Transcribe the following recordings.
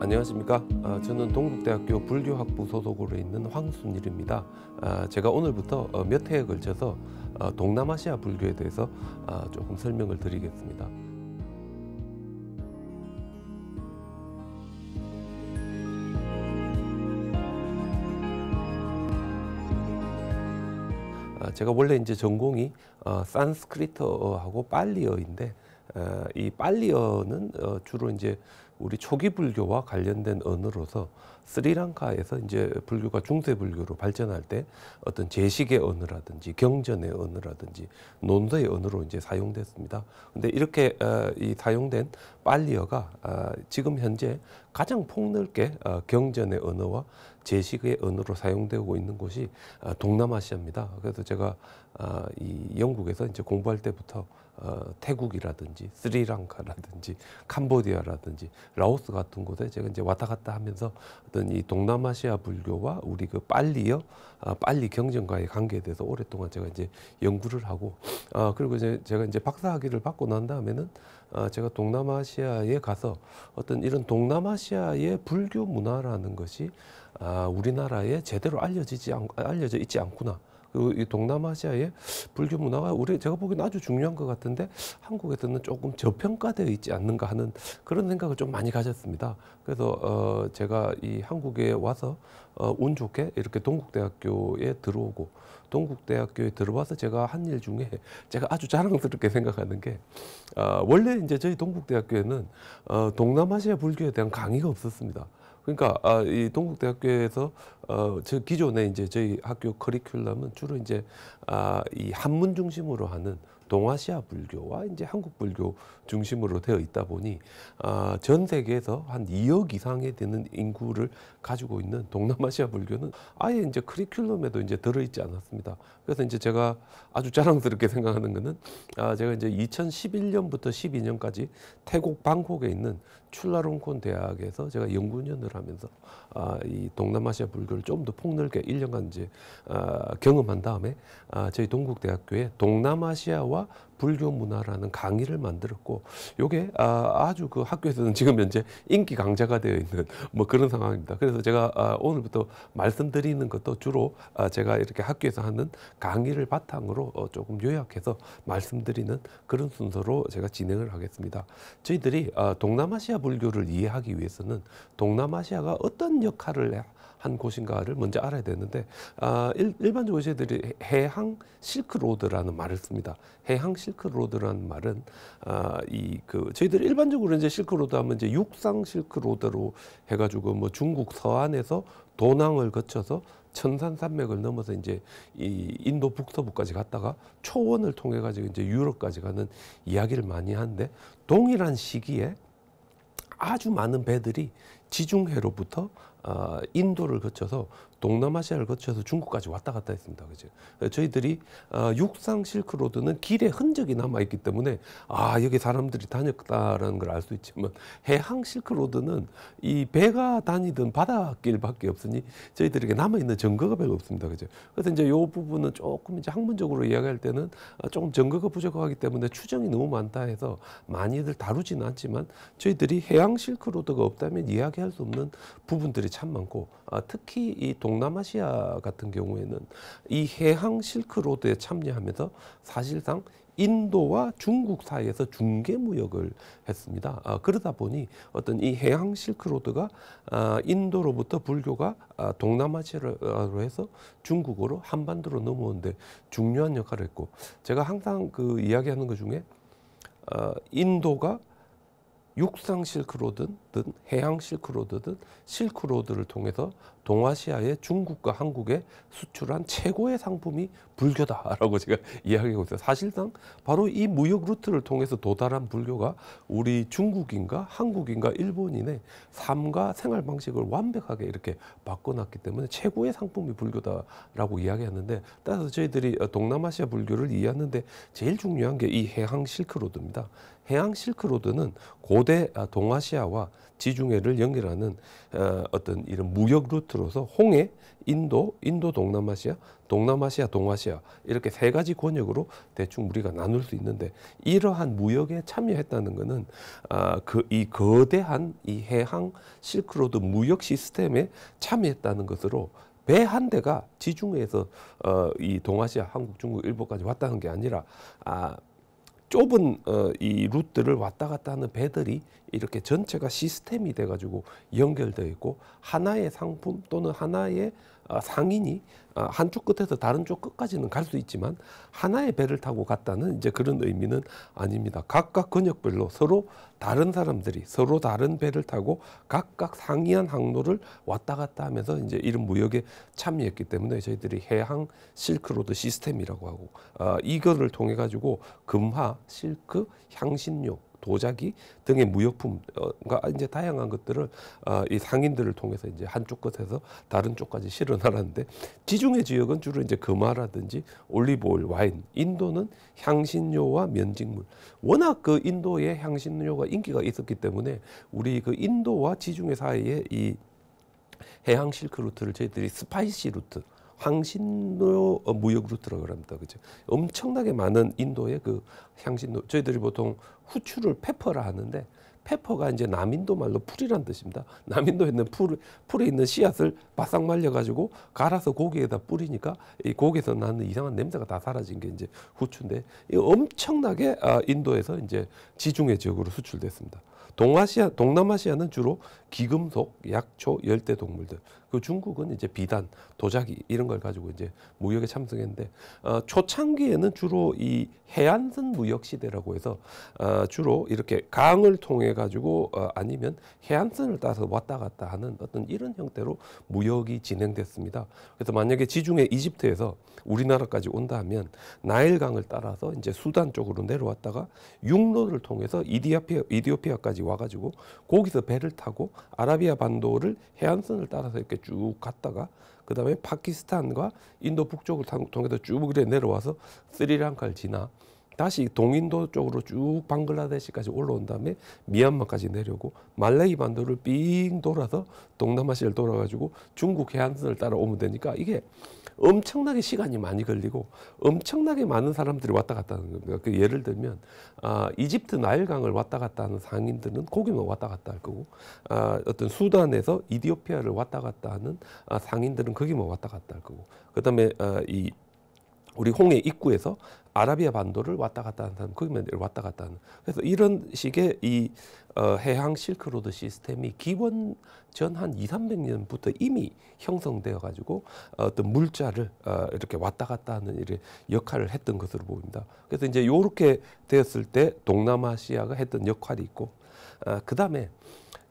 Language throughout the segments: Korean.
안녕하십니까. 아, 저는 동국대학교 불교학부 소속으로 있는 황순일입니다. 아, 제가 오늘부터 어, 몇해에 걸쳐서 어, 동남아시아 불교에 대해서 아, 조금 설명을 드리겠습니다. 제가 원래 이제 전공이 산스크리트하고 어 빨리어인데 어, 이 빨리어는 주로 이제 우리 초기 불교와 관련된 언어로서 스리랑카에서 이제 불교가 중세 불교로 발전할 때 어떤 제식의 언어라든지 경전의 언어라든지 논서의 언어로 이제 사용됐습니다. 근데 이렇게 어, 이 사용된 빨리어가 어, 지금 현재 가장 폭넓게 어, 경전의 언어와 제식의 언어로 사용되고 있는 곳이 동남아시아입니다. 그래서 제가 이 영국에서 이제 공부할 때부터 어, 태국이라든지 스리랑카라든지 캄보디아라든지 라오스 같은 곳에 제가 이제 왔다 갔다 하면서 어떤 이 동남아시아 불교와 우리 그 빨리요 아, 빨리 경전과의 관계에 대해서 오랫동안 제가 이제 연구를 하고 아, 그리고 이제 제가 이제 박사학위를 받고 난 다음에는 아, 제가 동남아시아에 가서 어떤 이런 동남아시아의 불교 문화라는 것이 아, 우리나라에 제대로 알려지지 않, 알려져 있지 않구나. 그 이 동남아시아의 불교 문화가 우리 제가 보기에는 아주 중요한 것 같은데 한국에서는 조금 저평가되어 있지 않는가 하는 그런 생각을 좀 많이 가졌습니다. 그래서 어 제가 이 한국에 와서 어운 좋게 이렇게 동국대학교에 들어오고 동국대학교에 들어와서 제가 한 일 중에 제가 아주 자랑스럽게 생각하는 게 어, 원래 이제 저희 동국대학교에는 어, 동남아시아 불교에 대한 강의가 없었습니다. 그러니까 아, 이 동국대학교에서 어, 저 기존에 이제 저희 학교 커리큘럼은 주로 이제 아, 이 한문 중심으로 하는 동아시아 불교와 이제 한국 불교 중심으로 되어 있다 보니 아, 전 세계에서 한 2억 이상에 되는 인구를 가지고 있는 동남아시아 불교는 아예 이제 커리큘럼에도 이제 들어 있지 않았습니다. 그래서 이제 제가 아주 자랑스럽게 생각하는 것은 아 제가 이제 2011년부터 12년까지 태국 방콕에 있는 출라룽콘 대학에서 제가 연구년을 하면서 아이 동남아시아 불교를 좀 더 폭넓게 1년간 이제 아 경험한 다음에 아 저희 동국대학교에 동남아시아와 불교 문화라는 강의를 만들었고 요게 아, 아주 그 학교에서는 지금 현재 인기 강좌가 되어 있는 뭐 그런 상황입니다. 그래서 제가 아, 오늘부터 말씀드리는 것도 주로 아, 제가 이렇게 학교에서 하는 강의를 바탕으로 어, 조금 요약해서 말씀드리는 그런 순서로 제가 진행을 하겠습니다. 저희들이 아, 동남아시아 불교를 이해하기 위해서는 동남아시아가 어떤 역할을 해한 곳인가를 먼저 알아야 되는데 아, 일, 일 반적으로 저희들이 해항 실크로드라는 말을 씁니다. 해양 실크로드라는 말은 아, 이그 저희들 일반적으로 이제 실크로드 하면 이제 육상 실크로드로 해가지고 뭐 중국 서안에서 도낭을 거쳐서 천산산맥을 넘어서 이제 이 인도 북서부까지 갔다가 초원을 통해 가지고 이제 유럽까지 가는 이야기를 많이 하는데 동일한 시기에 아주 많은 배들이 지중해로부터 어, 인도를 거쳐서 동남아시아를 거쳐서 중국까지 왔다 갔다 했습니다. 그죠? 저희들이 어, 육상 실크로드는 길의 흔적이 남아 있기 때문에 아 여기 사람들이 다녔다라는 걸 알 수 있지만 해양 실크로드는 이 배가 다니던 바닷길밖에 없으니 저희들에게 남아 있는 증거가 별로 없습니다. 그죠? 그래서 이제 요 부분은 조금 이제 학문적으로 이야기할 때는 아, 조금 증거가 부족하기 때문에 추정이 너무 많다 해서 많이들 다루지는 않지만 저희들이 해양 실크로드가 없다면 이야기할 수 없는 부분들이 참 많고 아, 특히 이 동남아시아 같은 경우에는 이 해양 실크로드에 참여하면서 사실상 인도와 중국 사이에서 중개 무역을 했습니다. 아, 그러다 보니 어떤 이 해양 실크로드가 아, 인도로부터 불교가 아, 동남아시아로 해서 중국으로 한반도로 넘어오는데 중요한 역할을 했고 제가 항상 그 이야기하는 것 중에 아, 인도가 육상 실크로드든 해양 실크로드든 실크로드를 통해서 동아시아의 중국과 한국에 수출한 최고의 상품이 불교다라고 제가 이야기하고 있어요. 사실상 바로 이 무역 루트를 통해서 도달한 불교가 우리 중국인과 한국인과 일본인의 삶과 생활 방식을 완벽하게 이렇게 바꿔놨기 때문에 최고의 상품이 불교다라고 이야기하는데 따라서 저희들이 어, 동남아시아 불교를 이해하는데 제일 중요한 게 이 해양 실크로드입니다. 해양 실크로드는 고대 아, 동아시아와 지중해를 연결하는 어, 어떤 어 이런 무역 루트로서 홍해, 인도, 인도 동남아시아, 동남아시아, 동아시아 이렇게 세 가지 권역으로 대충 우리가 나눌 수 있는데 이러한 무역에 참여했다는 것은 어, 아, 그이 거대한 이 해양 실크로드 무역 시스템에 참여했다는 것으로 배 한 대가 지중해에서 어, 이 동아시아, 한국, 중국, 일본까지 왔다는 게 아니라 아, 좁은 어, 이 루트를 왔다 갔다 하는 배들이 이렇게 전체가 시스템이 돼가지고 연결되어 있고 하나의 상품 또는 하나의 아, 상인이 아, 한쪽 끝에서 다른 쪽 끝까지는 갈 수 있지만 하나의 배를 타고 갔다는 이제 그런 의미는 아닙니다. 각각 근역별로 서로 다른 사람들이 서로 다른 배를 타고 각각 상이한 항로를 왔다 갔다 하면서 이제 이런 무역에 참여했기 때문에 저희들이 해양 실크로드 시스템이라고 하고 어, 이거를 통해 가지고 금화, 실크, 향신료 도자기 등의 무역품과 이제 다양한 것들을 어, 이 상인들을 통해서 이제 한쪽 끝에서 다른 쪽까지 실어나가는데 지중해 지역은 주로 이제 금화라든지 올리브오일, 와인, 인도는 향신료와 면직물. 워낙 그 인도의 향신료가 인기가 있었기 때문에 우리 그 인도와 지중해 사이에 이 해양 실크 루트를 저희들이 스파이시 루트 향신료 어, 무역 루트라고 합니다. 그죠? 엄청나게 많은 인도의 그 향신료 저희들이 보통 후추를 페퍼라 하는데 페퍼가 이제 남인도 말로 풀이란 뜻입니다. 남인도에 있는 풀, 풀에 있는 씨앗을 바싹 말려가지고 갈아서 고기에다 뿌리니까 이 고기에서 나는 이상한 냄새가 다 사라진 게 이제 후추인데 이 엄청나게 아, 인도에서 이제 지중해 지역으로 수출됐습니다. 동아시아, 동남아시아는 주로 기금속, 약초, 열대 동물들 그 중국은 이제 비단, 도자기 이런 걸 가지고 이제 무역에 참석했는데 어, 초창기에는 주로 이 해안선 무역 시대라고 해서 어, 주로 이렇게 강을 통해 가지고 어, 아니면 해안선을 따서 왔다 갔다 하는 어떤 이런 형태로 무역이 진행됐습니다. 그래서 만약에 지중해 이집트에서 우리나라까지 온다 면 나일강을 따라서 이제 수단 쪽으로 내려왔다가 육로를 통해서 이디오피아, 이디오피아까지 와가지고 거기서 배를 타고 아라비아 반도를 해안선을 따라서 이렇게 쭉 갔다가 그다음에 파키스탄과 인도 북쪽을 통해서 쭉 내려와서 스리랑카를 지나 다시 동인도 쪽으로 쭉 방글라데시까지 올라온 다음에 미얀마까지 내려오고 말레이 반도를 삥 돌아서 동남아시아를 돌아가지고 중국 해안선을 따라오면 되니까 이게 엄청나게 시간이 많이 걸리고 엄청나게 많은 사람들이 왔다 갔다 하는 겁니다. 그 예를 들면 아, 이집트 나일강을 왔다 갔다 하는 상인들은 고기만 왔다 갔다 할 거고 아, 어떤 수단에서 이디오피아를 왔다 갔다 하는 아, 상인들은 거기만 왔다 갔다 할 거고 그다음에 아, 이 우리 홍해 입구에서 아라비아 반도를 왔다 갔다 한다는 거기만 왔다 갔다 하는 그래서 이런 식의 이 어, 해양 실크로드 시스템이 기원 전한 2, 300년부터 이미 형성되어 가지고 어떤 물자를 어, 이렇게 왔다 갔다 하는 일의 역할을 했던 것으로 보입니다. 그래서 이제 요렇게 되었을 때 동남아시아가 했던 역할이 있고 어, 그다음에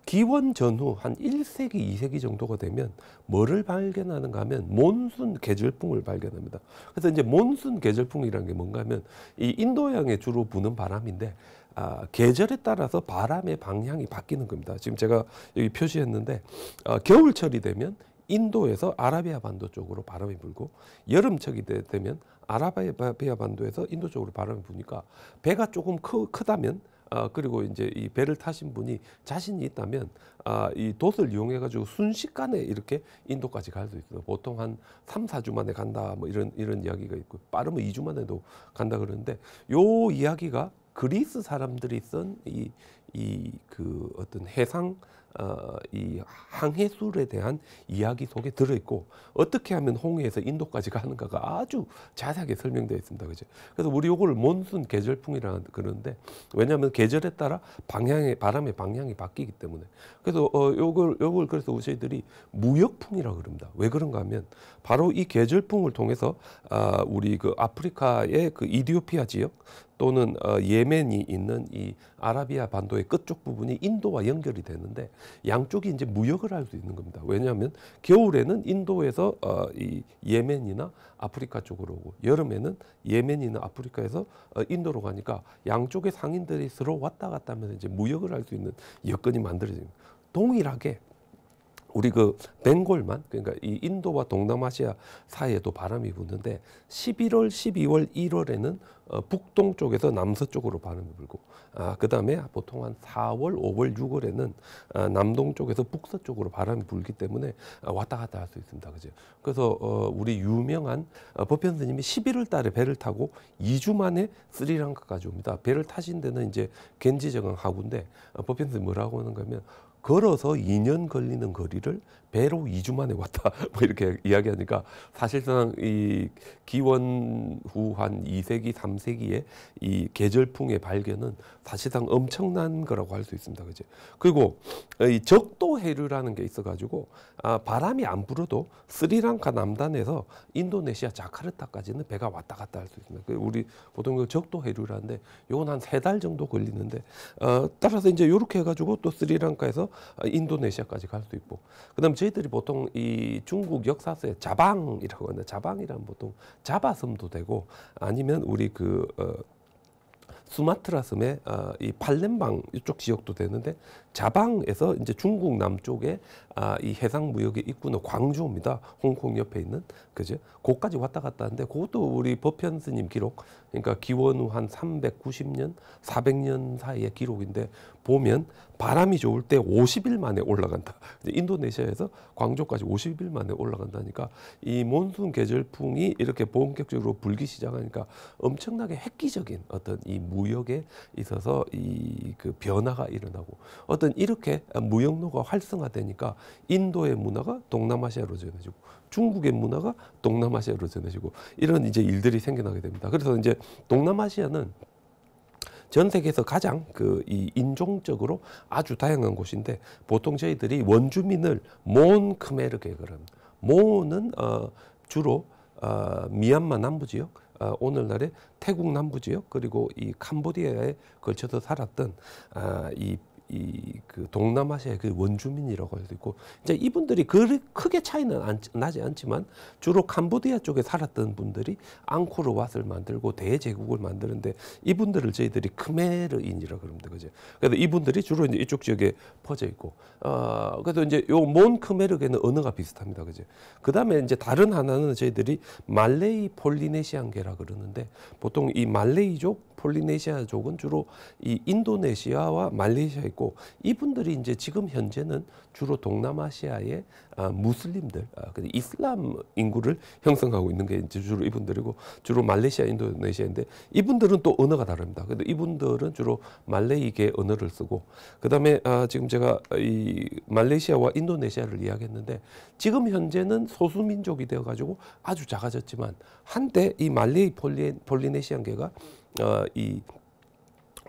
기원 전후 한 1세기, 2세기 정도가 되면 뭐를 발견하는가 하면 몬순 계절풍을 발견합니다. 그래서 이제 몬순 계절풍이라는 게 뭔가 하면 이 인도양에 주로 부는 바람인데 아, 계절에 따라서 바람의 방향이 바뀌는 겁니다. 지금 제가 여기 표시했는데 아, 겨울철이 되면 인도에서 아라비아 반도 쪽으로 바람이 불고 여름철이 되면 아라비아 반도에서 인도 쪽으로 바람이 부니까 배가 조금 크, 크다면 아, 그리고 이제 이 배를 타신 분이 자신이 있다면 아, 이 돛을 이용해 가지고 순식간에 이렇게 인도까지 갈 수 있어요. 보통 한 3, 4주 만에 간다 뭐 이런 이런 이야기가 있고 빠르면 2주 만에도 간다 그러는데 요 이야기가 그리스 사람들이 쓴 이 이 그 어떤 해상 어, 이 항해술에 대한 이야기 속에 들어있고 어떻게 하면 홍해에서 인도까지 가는가가 아주 자세하게 설명되어 있습니다. 그죠? 그래서 우리 요걸 몬순 계절풍이라는 그런데 왜냐하면 계절에 따라 방향의 바람의 방향이 바뀌기 때문에 그래서 어, 요걸 요걸 그래서 우리들이 무역풍이라고 그럽니다. 왜 그런가 하면 바로 이 계절풍을 통해서 아, 우리 그 아프리카의 그 이디오피아 지역 또는 어, 예멘이 있는 이 아라비아 반도의 끝쪽 부분이 인도와 연결이 되는데 양쪽이 이제 무역을 할 수 있는 겁니다. 왜냐하면 겨울에는 인도에서 어, 이 예멘이나 아프리카 쪽으로 오고 여름에는 예멘이나 아프리카에서 어, 인도로 가니까 양쪽의 상인들이 서로 왔다 갔다 하면서 이제 무역을 할 수 있는 여건이 만들어집니다. 동일하게 우리 그 벵골만 그러니까 이 인도와 동남아시아 사이에도 바람이 부는데 11월, 12월, 1월에는 어, 북동쪽에서 남서쪽으로 바람이 불고 아, 그다음에 보통 한 4월, 5월, 6월에는 아, 남동쪽에서 북서쪽으로 바람이 불기 때문에 아, 왔다 갔다 할 수 있습니다. 그죠? 그래서 어, 우리 유명한 어, 법현 스님이 11월 달에 배를 타고 2주 만에 스리랑카까지 옵니다. 배를 타신 데는 이제 겐지 저강 하구인데 어, 법현 스님 뭐라고 하는 거면 걸어서 2년 걸리는 거리를 배로 2주 만에 왔다. 뭐 이렇게 이야기하니까 사실상 이 기원 후한 2세기, 3세기에 이 계절풍의 발견은 사실상 엄청난 거라고 할 수 있습니다. 그죠? 그리고 이 적도 해류라는 게 있어 가지고 아, 바람이 안 불어도 스리랑카 남단에서 인도네시아 자카르타까지는 배가 왔다 갔다 할 수 있습니다. 그 우리 보통 그 적도 해류라는데 요건 한 세 달 정도 걸리는데 어, 따라서 이제 요렇게 해 가지고 또 스리랑카에서 인도네시아까지 갈 수 있고 그다음에 저희들이 보통 이 중국 역사서에 자방이라고 하는데 자방이란 보통 자바섬도 되고 아니면 우리 그 어, 수마트라 섬의 어, 이 팔렘방 이쪽 지역도 되는데 자방에서 이제 중국 남쪽에 아, 이 해상 무역의 입구는 광주입니다. 홍콩 옆에 있는 그죠? 거까지 왔다 갔다 하는데 그것도 우리 법현 스님 기록 그러니까 기원 후한 390년, 400년 사이의 기록인데 보면 바람이 좋을 때 50일 만에 올라간다. 인도네시아에서 광주까지 50일 만에 올라간다니까 이 몬순 계절풍이 이렇게 본격적으로 불기 시작하니까 엄청나게 획기적인 어떤 이 무역에 있어서 이 그 변화가 일어나고 어떤 이렇게 무역로가 활성화되니까 인도의 문화가 동남아시아로 전해지고 중국의 문화가 동남아시아로 전해지고 이런 이제 일들이 생겨나게 됩니다. 그래서 이제 동남아시아는 전 세계에서 가장 그 이 인종적으로 아주 다양한 곳인데 보통 저희들이 원주민을 몬 크메르 계급은 몬은 어, 주로 어, 미얀마 남부 지역 어, 오늘날의 태국 남부 지역 그리고 이 캄보디아에 걸쳐서 살았던 어, 이 이그 동남아시아의 그 원주민이라고 할 수 있고 이제 이분들이 그 크게 차이는 안, 나지 않지만 주로 캄보디아 쪽에 살았던 분들이 앙코르 왓을 만들고 대제국을 만드는데 이분들을 저희들이 크메르인이라 그럽니다. 그죠? 그래서 이분들이 주로 이제 이쪽 지역에 퍼져 있고 어 그래도 이제 요몬 크메르계는 언어가 비슷합니다. 그죠? 그다음에 이제 다른 하나는 저희들이 말레이 폴리네시안계라 그러는데 보통 이 말레이족 폴리네시아족은 주로 이 인도네시아와 말레이시아 있고 있고 이분들이 이제 지금 현재는 주로 동남아시아의 아, 무슬림들, 아, 이슬람 인구를 형성하고 있는 게 이제 주로 이분들이고 주로 말레이시아, 인도네시아인데 이분들은 또 언어가 다릅니다. 근데 이분들은 주로 말레이계 언어를 쓰고 그다음에 아, 지금 제가 이 말레이시아와 인도네시아를 이야기했는데 지금 현재는 소수민족이 되어 가지고 아주 작아졌지만 한때 이 말레이 폴리, 폴리네시안계가 어, 이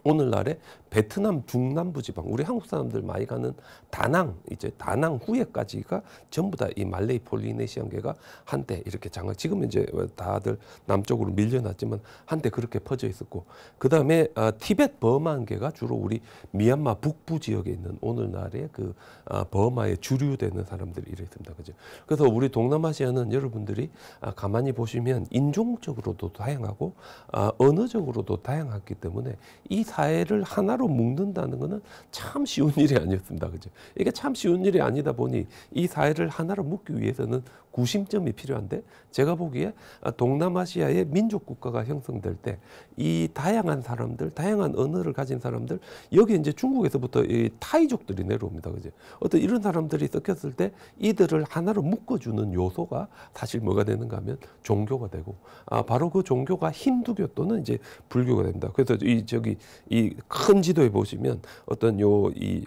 오늘날에 베트남 중남부 지방 우리 한국 사람들 많이 가는 다낭 이제 다낭 후에까지가 전부 다 이 말레이 폴리네시안계가 한때 이렇게 장악 지금 이제 다들 남쪽으로 밀려났지만 한때 그렇게 퍼져 있었고 그 다음에 아, 어, 티벳 버마계가 주로 우리 미얀마 북부 지역에 있는 오늘날의 그 아, 버마에 주류되는 사람들이 이랬습니다 그죠 그래서 우리 동남아시아는 여러분들이 아, 가만히 보시면 인종적으로도 다양하고 아, 언어적으로도 다양하기 때문에 이 사회를 하나로 스스 묶는다는 것은 참 쉬운 일이 아니었습니다. 그죠? 이게 참 쉬운 일이 아니다 보니 이 사회를 하나로 묶기 위해서는 구심점이 필요한데 제가 보기에 동남아시아의 민족 국가가 형성될 때 이 다양한 사람들, 다양한 언어를 가진 사람들 여기 이제 중국에서부터 이 타이족들이 내려옵니다. 그죠? 어떤 이런 사람들이 섞였을 때 이들을 하나로 묶어주는 요소가 사실 뭐가 되는가 하면 종교가 되고 아 바로 그 종교가 힌두교 또는 이제 불교가 됩니다. 그래서 이 저기 이 큰 지도에 보시면 어떤 요이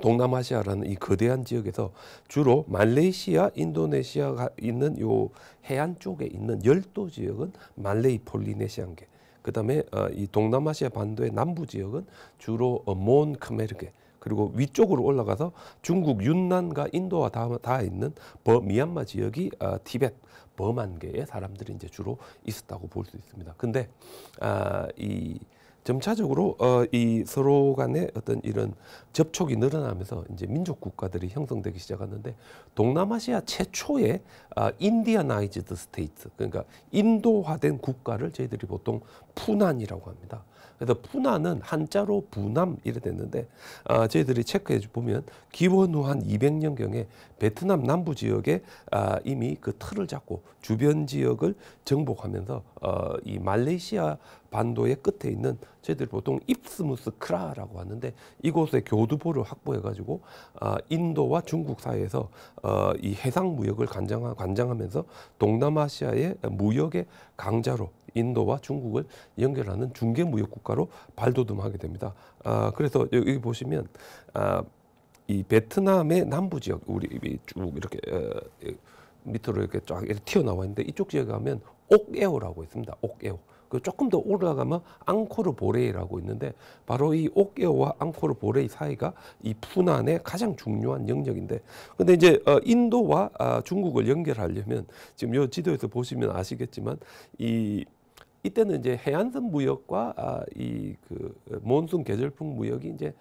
동남아시아라는 이 거대한 지역에서 주로 말레이시아, 인도네시아가 있는 요 해안 쪽에 있는 열도 지역은 말레이 폴리네시안계. 그다음에 어, 이 동남아시아 반도의 남부 지역은 주로 어, 몬크메르계. 그리고 위쪽으로 올라가서 중국 윤난과 인도와 다, 다 있는 버, 미얀마 지역이 어, 티벳 버만계의 사람들이 이제 주로 있었다고 볼 수 있습니다. 근데 아, 이 점차적으로 어, 이 서로 간의 어떤 이런 접촉이 늘어나면서 이제 민족 국가들이 형성되기 시작하는데 동남아시아 최초의 아, 인디아나이즈드 스테이트 그러니까 인도화된 국가를 저희들이 보통 푸난이라고 합니다. 그래서 분화는 한자로 분함 이래 됐는데 아, 저희들이 체크해 보면 기원 후 한 200년경에 베트남 남부 지역에 아, 이미 그 틀을 잡고 주변 지역을 정복하면서 어, 이 말레이시아 반도의 끝에 있는 저희들 보통 입스무스 크라라고 하는데 이곳에 교두보를 확보해가지고 아, 인도와 중국 사이에서 어, 이 해상 무역을 관장하, 관장하면서 동남아시아의 무역의 강자로 인도와 중국을 연결하는 중개 무역 국가로 발돋움하게 됩니다. 아, 그래서 여기 보시면 아, 이 베트남의 남부 지역 우리 쭉 이렇게 어, 밑으로 이렇게 쫙 이렇게 튀어나와 있는데 이쪽 지역에 가면 옥에오라고 있습니다. 옥에오. 그 조금 더 올라가면 앙코르 보레이라고 있는데 바로 이 옥에오와 앙코르 보레이 사이가 이 푸난의 가장 중요한 영역인데 근데 이제 어, 인도와 아, 중국을 연결하려면 지금 요 지도에서 보시면 아시겠지만 이 이때는 이제 해안선 무역과 아, 이 그 몬순 계절풍 무역이 이제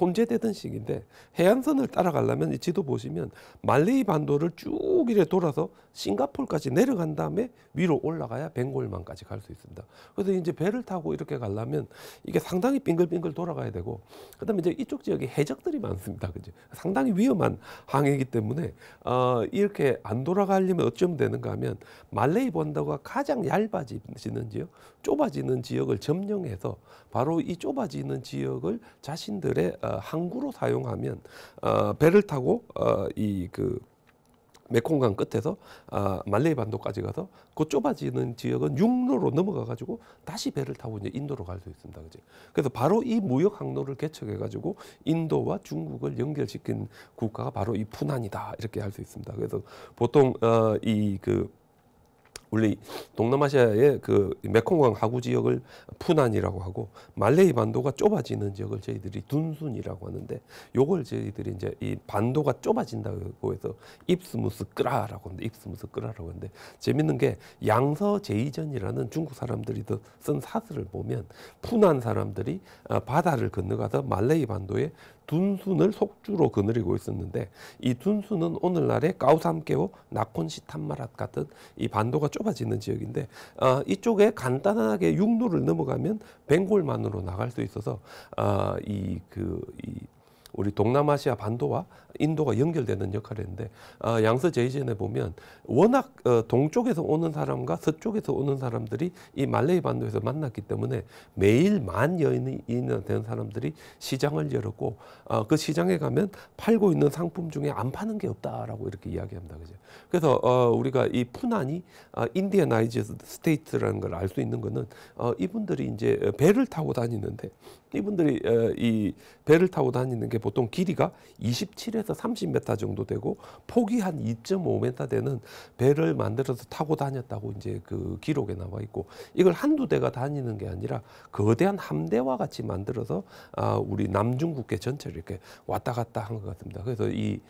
혼재되던 시기인데 해안선을 따라가려면 이 지도 보시면 말레이 반도를 쭉 이래 돌아서 싱가폴까지 내려간 다음에 위로 올라가야 벵골만까지 갈 수 있습니다. 그래서 이제 배를 타고 이렇게 가려면 이게 상당히 빙글빙글 돌아가야 되고 그다음에 이제 이쪽 지역에 해적들이 많습니다. 그죠? 상당히 위험한 항해이기 때문에 어 이렇게 안 돌아가려면 어쩌면 되는가 하면 말레이 반도가 가장 얇아지는 지역, 좁아지는 지역을 점령해서 바로 이 좁아지는 지역을 자신들의 아, 항구로 사용하면 아, 배를 타고 아, 이그 메콩강 끝에서 아, 말레이 반도까지 가서 그 좁아지는 지역은 육로로 넘어가 가지고 다시 배를 타고 이제 인도로 갈 수 있습니다. 그죠? 그래서 바로 이 무역 항로를 개척해 가지고 인도와 중국을 연결시킨 국가가 바로 이 푸난이다. 이렇게 할 수 있습니다. 그래서 보통 어, 이그 원래 동남아시아의 그 메콩강 하구 지역을 푸난이라고 하고 말레이 반도가 좁아지는 지역을 저희들이 둔순이라고 하는데 요걸 저희들이 이제 이 반도가 좁아진다고 해서 입스무스 끄라라고 하는데 입스무스 끄라라고 하는데 재밌는 게 양서 제이전이라는 중국 사람들이 쓴 사슬을 보면 푸난 사람들이 아, 바다를 건너가서 말레이 반도에 둔순을 속주로 거느리고 있었는데 이 둔순은 오늘날의 까우삼케오 나콘시 탄마랏 같은 이 반도가 좁아지는 지역인데 어, 이쪽에 간단하게 육로를 넘어가면 벵골만으로 나갈 수 있어서 어, 아, 이그이 그, 이 우리 동남아시아 반도와 인도가 연결되는 역할인데 어, 양서 제이젠에 보면 워낙 어, 동쪽에서 오는 사람과 서쪽에서 오는 사람들이 이 말레이 반도에서 만났기 때문에 매일 만 여인이나 되는 사람들이 시장을 열었고 어, 그 시장에 가면 팔고 있는 상품 중에 안 파는 게 없다라고 이렇게 이야기합니다. 그죠? 그래서 어, 우리가 이 푸난이 어, 아, 인디애나이즈 스테이트라는 걸 알 수 있는 거는 어, 이분들이 이제 배를 타고 다니는데 이분들이 이 배를 타고 다니는 게 보통 길이가 27에서 30m 정도 되고 폭이 한 2.5m 되는 배를 만들어서 타고 다녔다고 이제 그 기록에 나와 있고 이걸 한두 대가 다니는 게 아니라 거대한 함대와 같이 만들어서 아, 우리 남중국해 전체를 이렇게 왔다 갔다 한 것 같습니다. 그래서 이,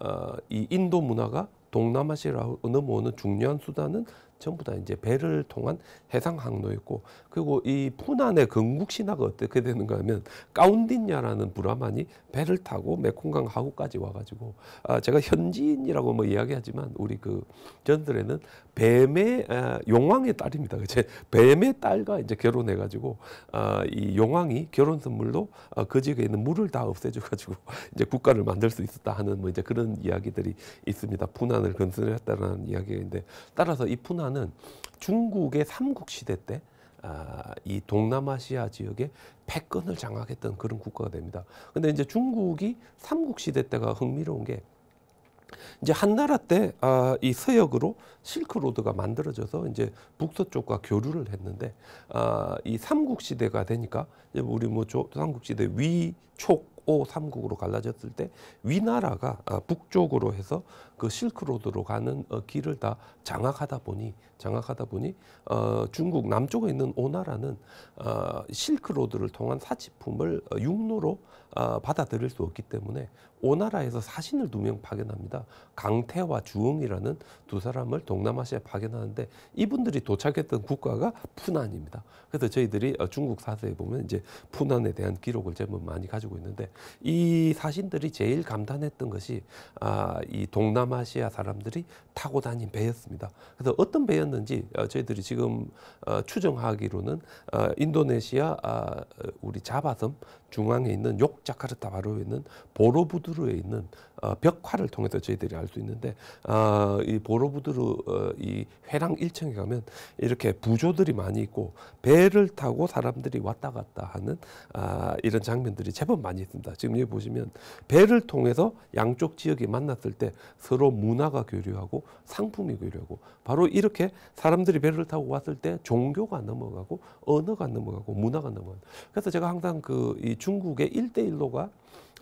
어, 이 인도 문화가 동남아시아로 넘어오는 중요한 수단은 전부 다 이제 배를 통한 해상 항로였고 그리고 이 푸난의 건국 신화가 어떻게 되는가 하면 까운디냐라는 브라만이 배를 타고 메콩강 하구까지 와가지고 아 제가 현지인이라고 뭐 이야기하지만 우리 그 전설에는 뱀의 아, 용왕의 딸입니다. 그제 뱀의 딸과 이제 결혼해가지고 아, 이 용왕이 결혼 선물로 아, 그 지역에 있는 물을 다 없애줘가지고 이제 국가를 만들 수 있었다 하는 뭐 이제 그런 이야기들이 있습니다. 푸난을 건설했다라는 이야기인데 따라서 이 푸난 하나는 중국의 삼국 시대 때이 아, 동남아시아 지역에 패권을 장악했던 그런 국가가 됩니다. 근데 이제 중국이 삼국 시대 때가 흥미로운 게 이제 한나라 때이 아, 서역으로 실크로드가 만들어져서 이제 북서쪽과 교류를 했는데 아, 이 삼국 시대가 되니까 우리 뭐 삼국 시대 위촉 오 삼국으로 갈라졌을 때 위나라가 어, 북쪽으로 해서 그 실크로드로 가는 어, 길을 다 장악하다 보니 장악하다 보니 어, 중국 남쪽에 있는 오나라는 어, 실크로드를 통한 사치품을 어, 육로로 어, 받아들일 수 없기 때문에 오나라에서 사신을 두 명 파견합니다. 강태와 주응이라는 두 사람을 동남아시아에 파견하는데 이분들이 도착했던 국가가 푸난입니다. 그래서 저희들이 어, 중국 사서에 보면 이제 푸난에 대한 기록을 제법 많이 가지고 있는데 이 사신들이 제일 감탄했던 것이 아, 이 동남아시아 사람들이 타고 다닌 배였습니다. 그래서 어떤 배였는지 어, 저희들이 지금 어, 추정하기로는 인도네시아 아, 우리 자바섬 중앙에 있는 욕자카르타 바로에 있는 보로부드르에 있는 어, 벽화를 통해서 저희들이 알 수 있는데 아, 이 보로부드르 어, 이 회랑 1층에 가면 이렇게 부조들이 많이 있고 배를 타고 사람들이 왔다 갔다 하는 아, 이런 장면들이 제법 많이 있습니다. 지금 여기 보시면 배를 통해서 양쪽 지역이 만났을 때 서로 문화가 교류하고 상품이 교류하고 바로 이렇게 사람들이 배를 타고 왔을 때 종교가 넘어가고 언어가 넘어가고 문화가 넘어가고 그래서 제가 항상 그 이 중국의 일대일로가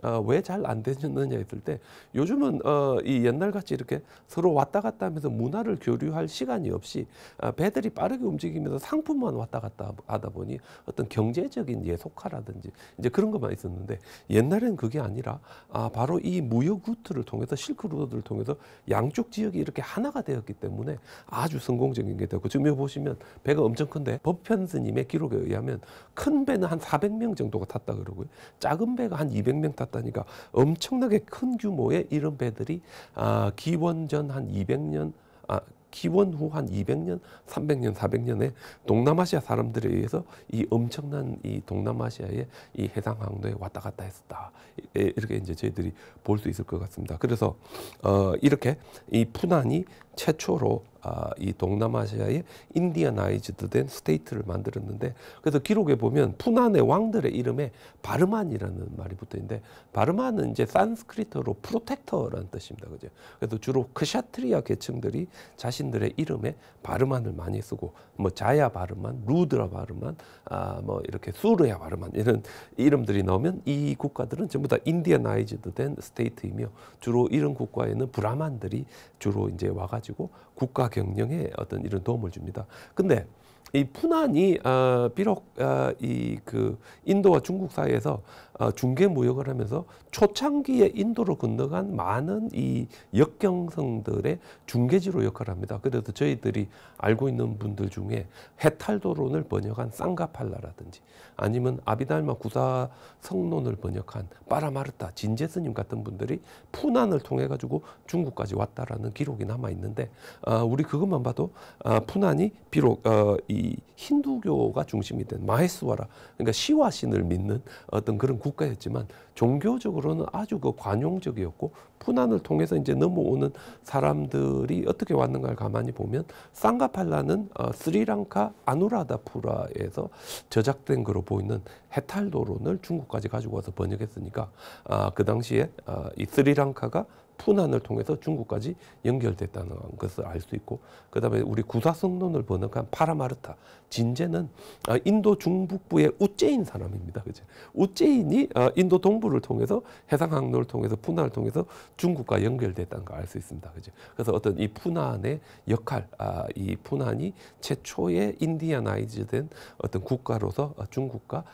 어, 왜잘 안 되셨느냐 했을 때 요즘은 어, 이 옛날같이 이렇게 서로 왔다 갔다 하면서 문화를 교류할 시간이 없이 아, 배들이 빠르게 움직이면서 상품만 왔다 갔다 하다 보니 어떤 경제적인 예속화라든지 이제 그런 것만 있었는데 옛날엔 그게 아니라 아, 바로 이 무역 루트를 통해서 실크루트를 통해서 양쪽 지역이 이렇게 하나가 되었기 때문에 아주 성공적인 게 되고 지금 여기 보시면 배가 엄청 큰데 법현스님의 기록에 의하면 큰 배는 한 400명 정도가 탔다 그러고요 작은 배가 한 200명 탔다 같다니까 엄청나게 큰 규모의 이런 배들이 아, 기원전 한 200년 아, 기원 후 한 200년, 300년, 400년에 동남아시아 사람들에 의해서 이 엄청난 이 동남아시아의 이 해상 항로에 왔다 갔다 했었다. 이렇게 이제 저희들이 볼 수 있을 것 같습니다. 그래서 어 이렇게 이 푸난이 최초로 아, 이 동남아시아의 인디아나이즈드 된 스테이트를 만들었는데 그래서 기록에 보면 푸난의 왕들의 이름에 바르만이라는 말이 붙어 있는데 바르만은 이제 산스크리트어로 프로텍터라는 뜻입니다. 그죠? 그래서 주로 크샤트리아 계층들이 자신들의 이름에 바르만을 많이 쓰고 뭐 자야 바르만, 루드라 바르만, 아, 뭐 이렇게 수르야 바르만 이런 이름들이 나오면 이 국가들은 전부 다 인디아나이즈드 된 스테이트이며 주로 이런 국가에는 브라만들이 주로 이제 와가지고 가지고 국가 경영에 어떤 이런 도움을 줍니다. 근데 이 푸난이 어, 비록 어, 이그 인도와 중국 사이에서 어, 중개 무역을 하면서 초창기에 인도로 건너간 많은 이 역경성들의 중개지로 역할을 합니다. 그래서 저희들이 알고 있는 분들 중에 해탈도론을 번역한 쌍가팔라라든지 아니면 아비달마 구사 성론을 번역한 빠라마르타 진제스님 같은 분들이 푸난을 통해 가지고 중국까지 왔다라는 기록이 남아 있는데 어, 우리 그것만 봐도 어, 푸난이 비록 이 힌두교가 중심이 된 마헤스와라 그러니까 시와 신을 믿는 어떤 그런 국 국가였지만 종교적으로는 아주 그 관용적이었고 푸난을 통해서 이제 넘어오는 사람들이 어떻게 왔는가를 가만히 보면 쌍가팔라는 어, 스리랑카 아누라다푸라에서 저작된 것으로 보이는 해탈도론을 중국까지 가지고 와서 번역했으니까 아, 그 당시에 아, 이 스리랑카가 푸난을 통해서 중국까지 연결됐다는 것을 알 수 있고 그다음에 우리 구사성론을 번역한 그 파라마르타 진제는 아, 인도 중북부의 우째인 사람입니다. 그죠? 우째인이 아, 인도 동부를 통해서 해상 항로를 통해서 푸난을 통해서 중국과 연결됐다는 걸알수 있습니다. 그죠? 그래서 어떤 이 푸난의 역할, 아, 이 푸난이 최초의 인디아나이즈된 어떤 국가로서 중국과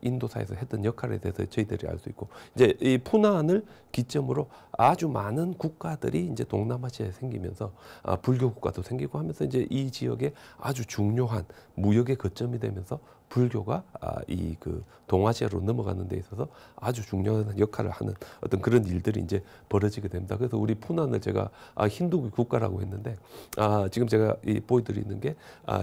인도 사이에서 했던 역할에 대해서 저희들이 알 수 있고 이제 이 푸난을 기점으로 아주 많은 많은 국가들이 이제 동남아시아에 생기면서 아, 불교 국가도 생기고 하면서 이제 이 지역에 아주 중요한 무역의 거점이 되면서 불교가 아, 이그 동아시아로 넘어가는 데 있어서 아주 중요한 역할을 하는 어떤 그런 일들이 이제 벌어지게 됩니다. 그래서 우리 푸난을 제가 아, 힌두교 국가라고 했는데 아, 지금 제가 이 보여드리는 게 아,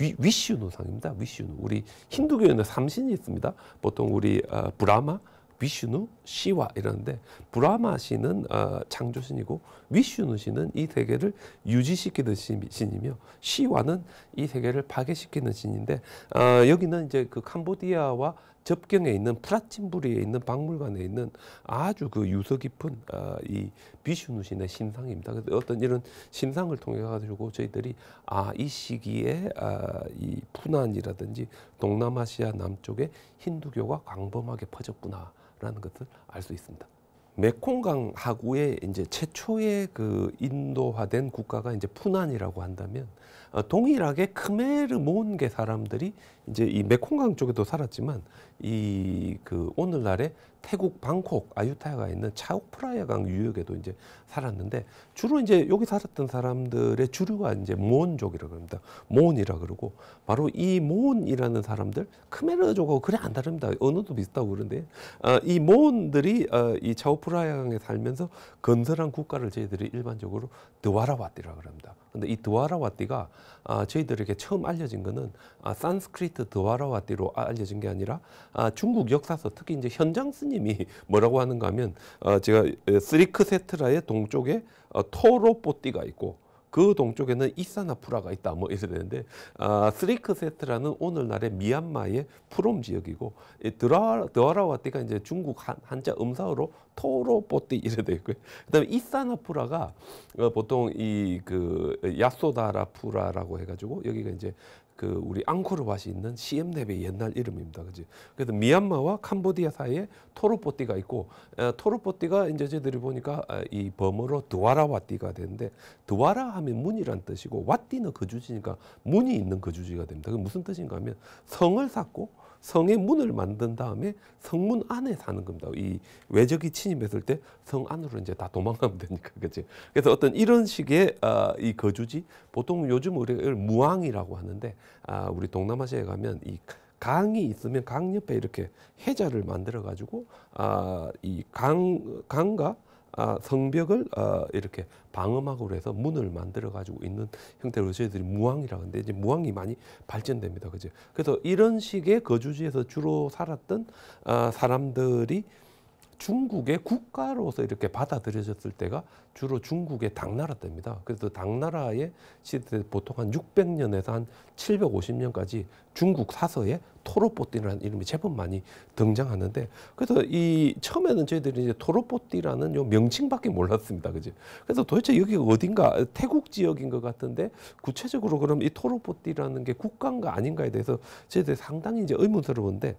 위, 위슈누상입니다. 위슈누 우리 힌두교에는 삼신이 있습니다. 보통 우리 아, 브라마, 위슈누, 시와 이러는데 브라마 신은 어, 창조신이고 위슈누 신은 이 세계를 유지시키는 신이며 시와는 이 세계를 파괴시키는 신인데 어, 여기는 이제 그 캄보디아와 접경에 있는 프라틴부리에 있는 박물관에 있는 아주 그 유서 깊은 어, 이 비슈누 신의 신상입니다. 그래서 어떤 이런 신상을 통해 가지고 저희들이 아 이 시기에 아, 이 푸난이라든지 어, 동남아시아 남쪽에 힌두교가 광범하게 퍼졌구나. 라는 것을 알 수 있습니다. 메콩강 하구의 이제 최초의 그 인도화된 국가가 이제 푸난이라고 한다면 어, 동일하게 크메르 몬계 사람들이 이제 이 메콩강 쪽에도 살았지만 이 그 오늘날의 태국 방콕 아유타야가 있는 차오프라야강 유역에도 이제 살았는데 주로 이제 여기 살았던 사람들의 주류가 이제 모온족이라고 합니다. 모온이라 그러고 바로 이 모온이라는 사람들 크메르족하고 그래 안 다릅니다. 언어도 비슷하고 그런데 어, 이 모온들이 어, 아, 이 차오프라야강에 살면서 건설한 국가를 저희들이 일반적으로 드와라와띠라고 합니다. 근데 이 드와라와띠가 아, 저희들에게 처음 알려진 것은 아, 산스크리트 드와라와띠로 아, 알려진 게 아니라 아, 중국 역사서 특히 이제 현장 스님이 뭐라고 하는가 하면 어, 제가 쓰리크세트라의 동쪽에 어, 토로뽀띠가 있고 그 동쪽에는 이사나푸라가 있다 뭐 이래야 되는데 아, 스리크세트라는 오늘날의 미얀마의 푸롬 지역이고 드라, 드와라와띠가 이제 중국 한, 한자 음사어로 토로보띠 이래 되어 있고요. 그다음에 이사나푸라가 어, 보통 이 그 야소다라푸라라고 해가지고 여기가 이제 그 우리 앙코르밭이 있는 시엠랩의 옛날 이름입니다. 그지? 그래서 미얀마와 캄보디아 사이에 토르포띠가 있고 토르포띠가 이제 저희들이 보니까 이 범어로 드와라 왓띠가 되는데 드와라 하면 문이란 뜻이고 왓띠는 거주지니까 문이 있는 거주지가 됩니다. 그 무슨 뜻인가 하면 성을 쌓고 성의 문을 만든 다음에 성문 안에 사는 겁니다. 이 외적이 침입했을 때 성 안으로 이제 다 도망가면 되니까 그죠. 그래서 어떤 이런 식의 아, 이 거주지 보통 요즘 우리가 무항이라고 하는데 아, 우리 동남아시아에 가면 이 강이 있으면 강 옆에 이렇게 해자를 만들어 가지고 아 이 강 강과 아, 성벽을 아, 이렇게 방음막으로 해서 문을 만들어 가지고 있는 형태로 저희들이 무항이라고 하는데 이제 무항이 많이 발전됩니다. 그죠? 그래서 이런 식의 거주지에서 주로 살았던 아, 사람들이 중국의 국가로서 이렇게 받아들여졌을 때가 주로 중국의 당나라 때입니다. 그래서 당나라의 시대 보통 한 600년에서 한 750년까지 중국 사서에 토로뽀띠라는 이름이 제법 많이 등장하는데 그래서 이 처음에는 저희들이 이제 토로뽀띠라는 요 명칭밖에 몰랐습니다. 그죠? 그래서 도대체 여기가 어딘가 태국 지역인 것 같은데 구체적으로 그럼 이 토로뽀띠라는 게 국가인가 아닌가에 대해서 저희들 상당히 이제 의문스러운데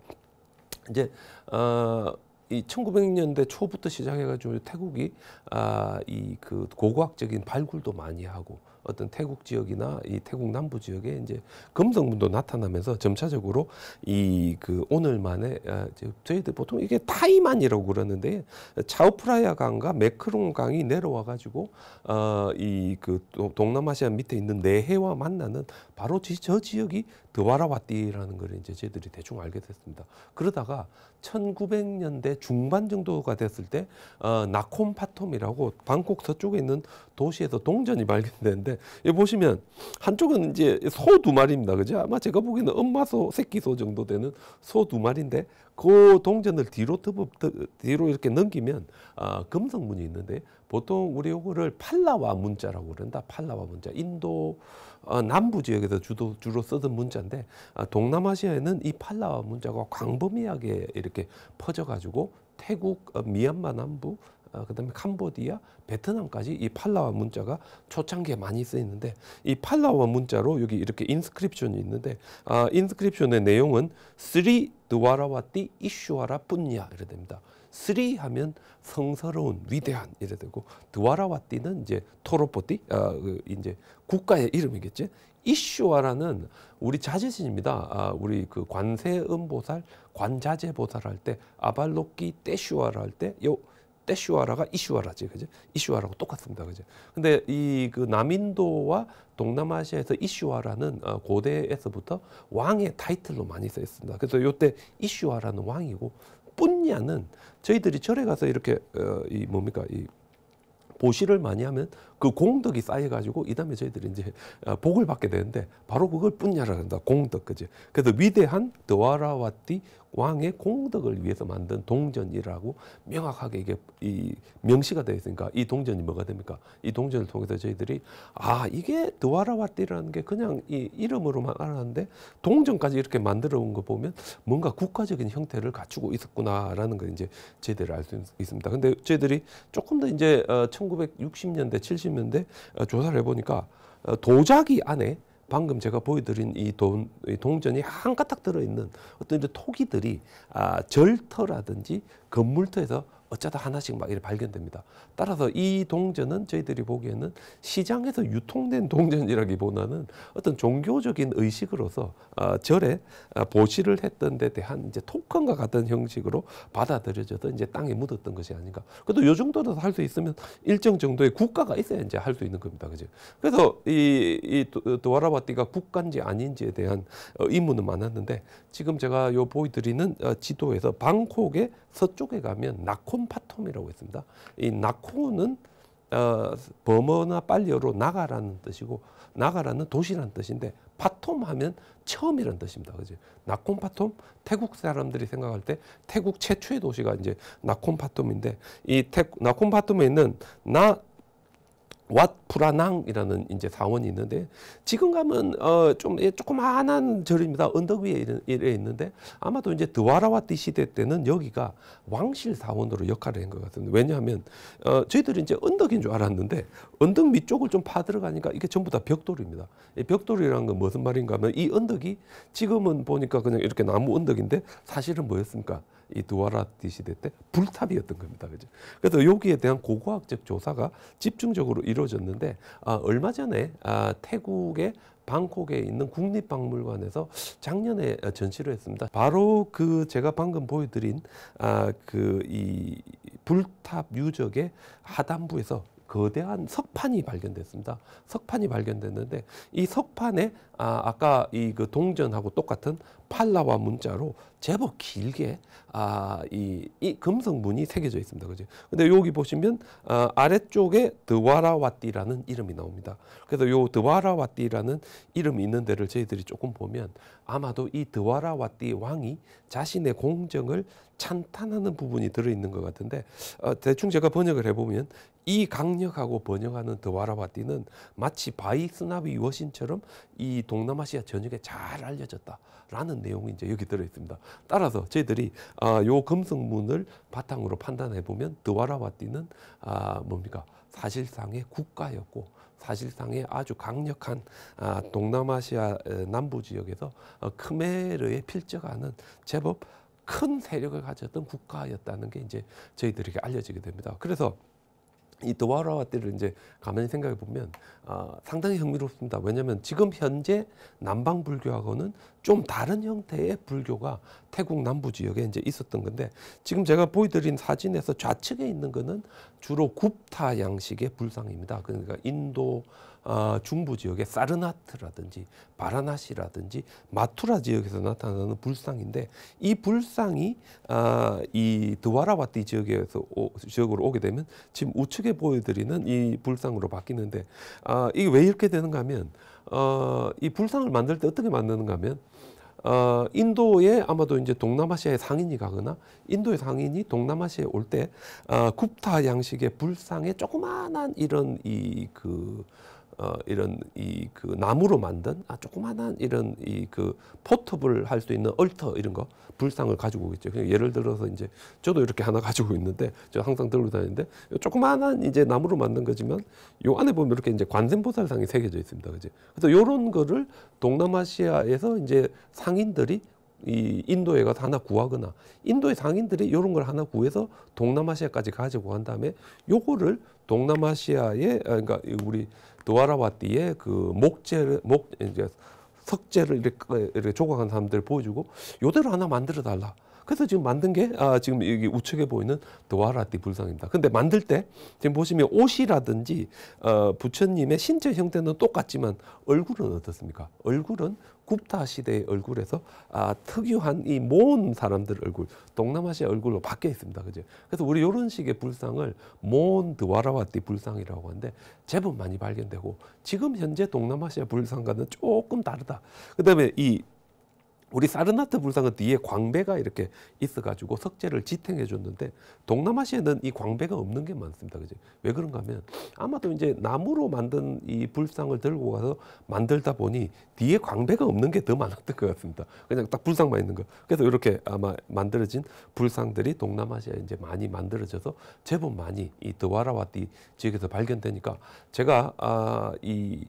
이제 어이 1900년대 초부터 시작해가지고 태국이 아, 이 그 고고학적인 발굴도 많이 하고 어떤 태국 지역이나 이 태국 남부 지역에 이제 금성분도 나타나면서 점차적으로 이 그 오늘만에 아, 저희들 보통 이게 타이만이라고 그러는데 차우프라야 강과 메크롱 강이 내려와 가지고 어이 그 동남아시아 밑에 있는 내해와 만나는 바로 저 지역이 드와라와띠라는 걸 이제 저희들이 대충 알게 됐습니다. 그러다가 1900년대 중반 정도가 됐을 때 어, 나콤파톰이라고 방콕 서쪽에 있는 도시에서 동전이 발견되는데 있 네. 여기 보시면 한쪽은 이제 소 두 마리입니다. 그죠? 아마 제가 보기에는 엄마소, 새끼소 정도 되는 소 두 마리인데 그 동전을 뒤로 터부, 뒤로 이렇게 넘기면 아, 금성문이 있는데 보통 우리 요거를 팔라와 문자라고 그런다. 팔라와 문자. 인도 어, 남부 지역에서 주도, 주로 쓰던 문자인데 아, 동남아시아에는 이 팔라와 문자가 광범위하게 이렇게 퍼져가지고 태국, 어, 미얀마 남부, 어, 그다음에 캄보디아, 베트남까지 이 팔라와 문자가 초창기에 많이 쓰이는데 이 팔라와 문자로 여기 이렇게 인스크립션이 있는데 아, 인스크립션의 내용은 스리 드와라와띠 이슈와라 뿐이야 이래 됩니다. 스리 하면 성스러운 위대한 이래 되고 드와라와띠는 이제 토로포띠 아, 그 이제 국가의 이름이겠지. 이슈와라는 우리 자제신입니다. 아, 우리 그 관세음보살, 관자재보살 할때아발로키 떼슈와라 할때요 때슈아라가 이슈아라지, 그죠? 이슈아라고 똑같습니다, 그죠? 근데 이 그 남인도와 동남아시아에서 이슈아라는 어, 고대에서부터 왕의 타이틀로 많이 쓰였습니다. 그래서 요때 이슈아라는 왕이고 뿐냐는 저희들이 절에 가서 이렇게 어, 이 뭡니까 이 보시를 많이 하면 그 공덕이 쌓여가지고 이 다음에 저희들이 이제 어, 복을 받게 되는데 바로 그걸 뿐냐라 한다 공덕 그지 그래서 위대한 더와라와띠 왕의 공덕을 위해서 만든 동전이라고 명확하게 이게 이 명시가 되어 있으니까 이 동전이 뭐가 됩니까? 이 동전을 통해서 저희들이 아 이게 드와라와띠라는 게 그냥 이 이름으로만 알았는데 동전까지 이렇게 만들어 온 거 보면 뭔가 국가적인 형태를 갖추고 있었구나라는 걸 이제 저희들알수 있습니다. 근데 저희들이 조금 더 이제 1960년대 어, 70년대 어, 조사를 해보니까 어, 도자기 안에 방금 제가 보여드린 이, 돈, 이 동전이 한 가닥 들어있는 어떤 이제 토기들이 아, 절터라든지 건물터에서 어쩌다 하나씩 막 이렇게 발견됩니다. 따라서 이 동전은 저희들이 보기에는 시장에서 유통된 동전이라기보다는 어떤 종교적인 의식으로서 어, 절에 어, 보시를 했던 데 대한 이제 토큰과 같은 형식으로 받아들여져서 이제 땅에 묻었던 것이 아닌가. 그래도 요 정도는 할수 있으면 일정 정도의 국가가 있어야 이제 할 수 있는 겁니다. 그죠? 그래서 이, 이도와라바티가 국가인지 아닌지에 대한 의문은 어, 많았는데 지금 제가 요 보여드리는 지도에서 방콕의 서쪽에 가면 나콘 나콤파톰이라고 했습니다이 나콤은 어, 범어나 빨리어로 나가라는 뜻이고 나가라는 도시란 뜻인데 파톰하면 처음이란 뜻입니다. 그죠? 나콤파톰 태국 사람들이 생각할 때 태국 최초의 도시가 이제 나콤파톰인데 이 태, 나콤파톰에 있는 나왓 프라낭이라는 이제 사원이 있는데 지금 가면 어좀 예, 조그마한 절입니다. 언덕 위에 있는데 아마도 이제 드와라와띠 시대 때는 여기가 왕실 사원으로 역할을 한 것 같은데 왜냐하면 어 저희들이 이제 언덕인 줄 알았는데 언덕 밑쪽을 좀 파들어가니까 이게 전부 다 벽돌입니다. 이 벽돌이라는 건 무슨 말인가 하면 이 언덕이 지금은 보니까 그냥 이렇게 나무 언덕인데 사실은 뭐였습니까? 이 두아라티 시대 때 불탑이었던 겁니다. 그죠? 그래서 여기에 대한 고고학적 조사가 집중적으로 이루어졌는데 아, 얼마 전에 아, 태국의 방콕에 있는 국립박물관에서 작년에 아, 전시를 했습니다. 바로 그 제가 방금 보여드린 아, 그이 불탑 유적의 하단부에서 거대한 석판이 발견됐습니다. 석판이 발견됐는데 이 석판에 아, 아까 이 그 동전하고 똑같은 팔라와 문자로 제법 길게 아, 이, 이 금성문이 새겨져 있습니다. 그죠? 근데 여기 보시면 아, 아래쪽에 드와라와띠라는 이름이 나옵니다. 그래서 요 드와라와띠라는 이름이 있는 데를 저희들이 조금 보면 아마도 이 드와라와띠 왕이 자신의 공정을 찬탄하는 부분이 들어있는 것 같은데 어, 대충 제가 번역을 해보면 이 강력하고 번영하는 드와라와띠는 마치 바이스나비 워신처럼 이 동남아시아 전역에 잘 알려졌다라는 내용이 이제 여기 들어있습니다. 따라서 저희들이 아, 요 금성문을 바탕으로 판단해보면 드와라와띠는 아, 뭡니까 사실상의 국가였고 사실상의 아주 강력한 아, 동남아시아 어, 남부 지역에서 어, 크메르에 필적하는 제법 큰 세력을 가졌던 국가였다는 게 이제 저희들에게 알려지게 됩니다. 그래서 이도와라와때를 이제 가만히 생각해 보면 아, 상당히 흥미롭습니다. 왜냐하면 지금 현재 남방 불교하고는 좀 다른 형태의 불교가 태국 남부 지역에 이제 있었던 건데 지금 제가 보여드린 사진에서 좌측에 있는 거는 주로 굽타 양식의 불상입니다. 그러니까 인도 어, 중부 지역의 사르나트라든지 바라나시라든지 마투라 지역에서 나타나는 불상인데 이 불상이 어, 이드와라바티 지역에서 오, 지역으로 오게 되면 지금 우측에 보여드리는 이 불상으로 바뀌는데 어, 이게 왜 이렇게 되는가 하면 어, 이 불상을 만들 때 어떻게 만드는가 하면 어, 인도에 아마도 이제 동남아시아의 상인이 가거나 인도의 상인이 동남아시아에 올때 어, 굽타 양식의 불상에 조그마한 이런 이그 어, 이런 이 그 나무로 만든 아 조그마한 이런 이 그 포터블 할 수 있는 얼터 이런 거 불상을 가지고 있죠. 그냥 예를 들어서 이제 저도 이렇게 하나 가지고 있는데 저 항상 들고 다니는데 조그마한 이제 나무로 만든 거지만 요 안에 보면 이렇게 이제 관세보살상이 새겨져 있습니다. 그지? 그래서 요런 거를 동남아시아에서 이제 상인들이 이 인도에 가서 하나 구하거나 인도의 상인들이 이런 걸 하나 구해서 동남아시아까지 가지고 간 다음에 요거를 동남아시아의 아, 그러니까 우리 도아라와띠의 그 목재를 목 이제 석재를 이렇게, 이렇게 조각한 사람들을 보여주고 요대로 하나 만들어 달라. 그래서 지금 만든 게 아, 지금 여기 우측에 보이는 도아라띠 불상입니다. 근데 만들 때 지금 보시면 옷이라든지 어, 부처님의 신체 형태는 똑같지만 얼굴은 어떻습니까? 얼굴은 굽타 시대의 얼굴에서 아, 특유한 이 모은 사람들 얼굴, 동남아시아 얼굴로 바뀌어 있습니다. 그죠? 그래서 우리 이런 식의 불상을 모은 드와라와띠 불상이라고 하는데 제법 많이 발견되고 지금 현재 동남아시아 불상과는 조금 다르다. 그 다음에 이 우리 사르나트 불상은 뒤에 광배가 이렇게 있어가지고 석재를 지탱해 줬는데 동남아시아는 이 광배가 없는 게 많습니다. 그죠? 왜 그런가 하면 아마도 이제 나무로 만든 이 불상을 들고 가서 만들다 보니 뒤에 광배가 없는 게 더 많았던 것 같습니다. 그냥 딱 불상만 있는 거. 그래서 이렇게 아마 만들어진 불상들이 동남아시아에 이제 많이 만들어져서 제법 많이 이 드와라와띠 지역에서 발견되니까 제가 아, 이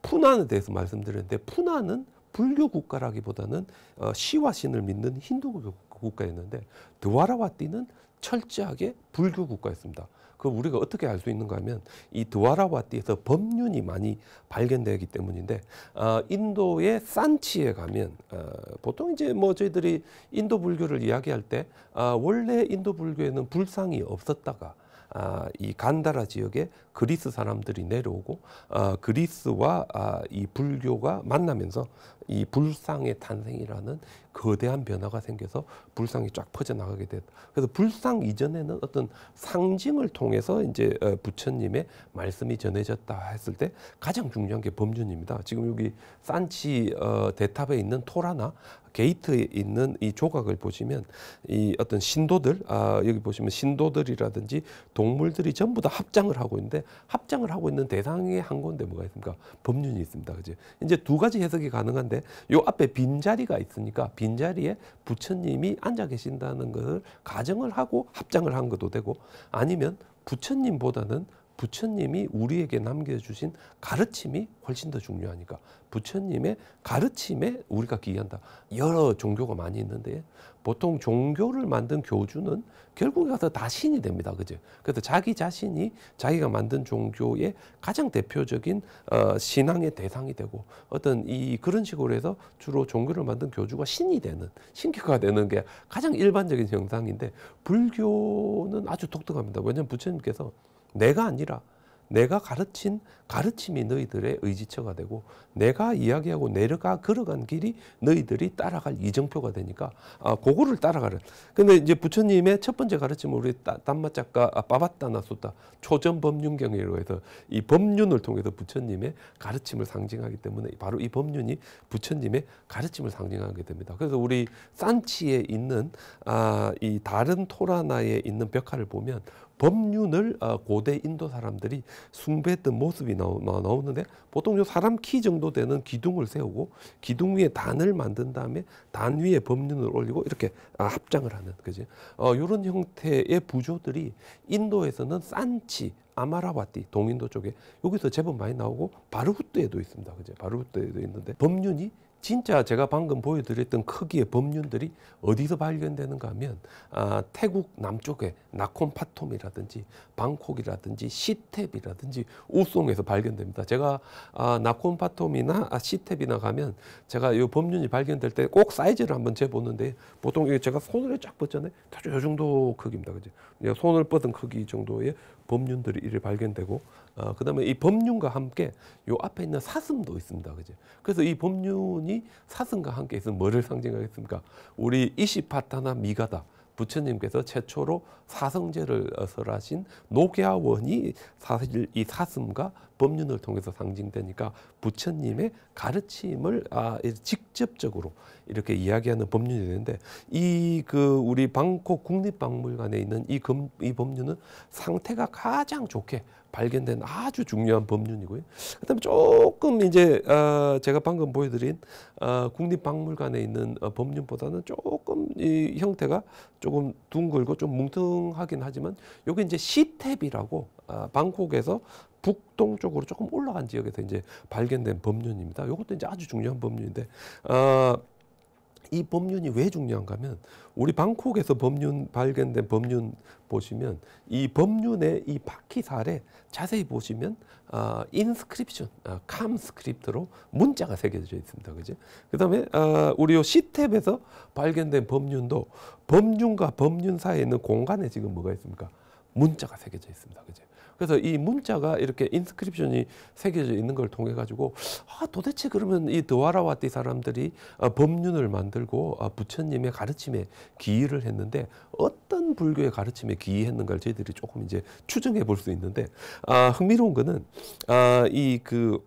푸나에 대해서 말씀드렸는데 푸나는 불교 국가라기보다는 어, 시와 신을 믿는 힌두 국가였는데 드와라와띠는 철저하게 불교 국가였습니다. 그 우리가 어떻게 알 수 있는가 하면 이 드와라와띠에서 법륜이 많이 발견되기 때문인데 어, 인도의 산치에 가면 어, 보통 이제 뭐 저희들이 인도 불교를 이야기할 때 어, 원래 인도 불교에는 불상이 없었다가 아, 이 간다라 지역에 그리스 사람들이 내려오고 아, 그리스와 아, 이 불교가 만나면서 이 불상의 탄생이라는 거대한 변화가 생겨서 불상이 쫙 퍼져나가게 됐다. 그래서 불상 이전에는 어떤 상징을 통해서 이제 어, 부처님의 말씀이 전해졌다 했을 때 가장 중요한 게범준입니다 지금 여기 산치 어, 대탑에 있는 토라나 게이트에 있는 이 조각을 보시면 이 어떤 신도들 아 여기 보시면 신도들이라든지 동물들이 전부 다 합장을 하고 있는데 합장을 하고 있는 대상의 한 건데 뭐가 있습니까? 법륜이 있습니다. 그죠? 이제 두 가지 해석이 가능한데 요 앞에 빈 자리가 있으니까 빈 자리에 부처님이 앉아 계신다는 것을 가정을 하고 합장을 한 것도 되고 아니면 부처님보다는 부처님이 우리에게 남겨주신 가르침이 훨씬 더 중요하니까 부처님의 가르침에 우리가 기여한다. 여러 종교가 많이 있는데 보통 종교를 만든 교주는 결국에 서다 신이 됩니다. 그죠? 그래서 자기 자신이 자기가 만든 종교의 가장 대표적인 어, 신앙의 대상이 되고 어떤 이 그런 식으로 해서 주로 종교를 만든 교주가 신이 되는 신격화 되는 게 가장 일반적인 형상인데 불교는 아주 독특합니다. 왜냐하면 부처님께서 내가 아니라 내가 가르친 가르침이 너희들의 의지처가 되고 내가 이야기하고 내려가 걸어간 길이 너희들이 따라갈 이정표가 되니까 아 그거를 따라가는 근데 이제 부처님의 첫 번째 가르침은 우리 딴마 작가 아, 빠바따나 쏟다 초전 법륜경이라고 해서 이 법륜을 통해서 부처님의 가르침을 상징하기 때문에 바로 이 법륜이 부처님의 가르침을 상징하게 됩니다 그래서 우리 산치에 있는 아 이 다른 토라나에 있는 벽화를 보면 법륜을 어, 고대 인도 사람들이 숭배했던 모습이 나오는데 보통 요 사람 키 정도 되는 기둥을 세우고 기둥 위에 단을 만든 다음에 단 위에 법륜을 올리고 이렇게 아, 합장을 하는 그지 어, 이런 형태의 부조들이 인도에서는 산치 아마라와띠 동인도 쪽에 여기서 제법 많이 나오고 바르후트에도 있습니다. 그죠? 바르후트에도 있는데 법륜이 진짜 제가 방금 보여드렸던 크기의 법륜들이 어디서 발견되는가 하면 아, 태국 남쪽에 나콘파톰이라든지 방콕이라든지 시탭이라든지 우송에서 발견됩니다. 제가 아, 나콘파톰이나 아, 시탭이나 가면 제가 이 법륜이 발견될 때 꼭 사이즈를 한번 재보는데 보통 제가 손으쫙 뻗잖아요. 다이 정도 크기입니다. 그죠? 손을 뻗은 크기 정도의 법륜들이 이래 발견되고 어, 그다음에 이 법륜과 함께 요 앞에 있는 사슴도 있습니다. 그죠? 그래서 이 법륜이 사슴과 함께 있으면 뭐를 상징하겠습니까? 우리 이시파타나 미가다 부처님께서 최초로 사성제를 설하신 노계화원이 사실 이 사슴과 법륜을 통해서 상징되니까 부처님의 가르침을 아, 직접적으로 이렇게 이야기하는 법륜이 되는데 이 그 우리 방콕 국립박물관에 있는 이, 금, 이 법륜은 상태가 가장 좋게 발견된 아주 중요한 법륜이고요. 그다음에 조금 이제 어, 제가 방금 보여드린 어, 국립박물관에 있는 어, 법륜보다는 조금 이 형태가 조금 둥글고 좀 뭉텅하긴 하지만 요게 이제 시탭이라고 어, 아, 방콕에서 북동쪽으로 조금 올라간 지역에서 이제 발견된 법륜입니다. 이것도 이제 아주 중요한 법륜인데 어, 이 법륜이 왜 중요한가면 우리 방콕에서 법륜 발견된 법륜 보시면 이 법륜의 이 바퀴살에 자세히 보시면 아, 인스크립션, 아, 캄 스크립트로 문자가 새겨져 있습니다. 그죠? 그다음에 아, 우리 요 C탭에서 발견된 법륜도 법륜과 법륜 사이에 있는 공간에 지금 뭐가 있습니까? 문자가 새겨져 있습니다. 그죠? 그래서 이 문자가 이렇게 인스크립션이 새겨져 있는 걸 통해 가지고 아 도대체 그러면 이 드와라와띠 사람들이 어, 법륜을 만들고 어, 부처님의 가르침에 기이를 했는데 어떤 불교의 가르침에 기이했는가를 저희들이 조금 이제 추정해 볼 수 있는데 아, 흥미로운 거는 아, 이 그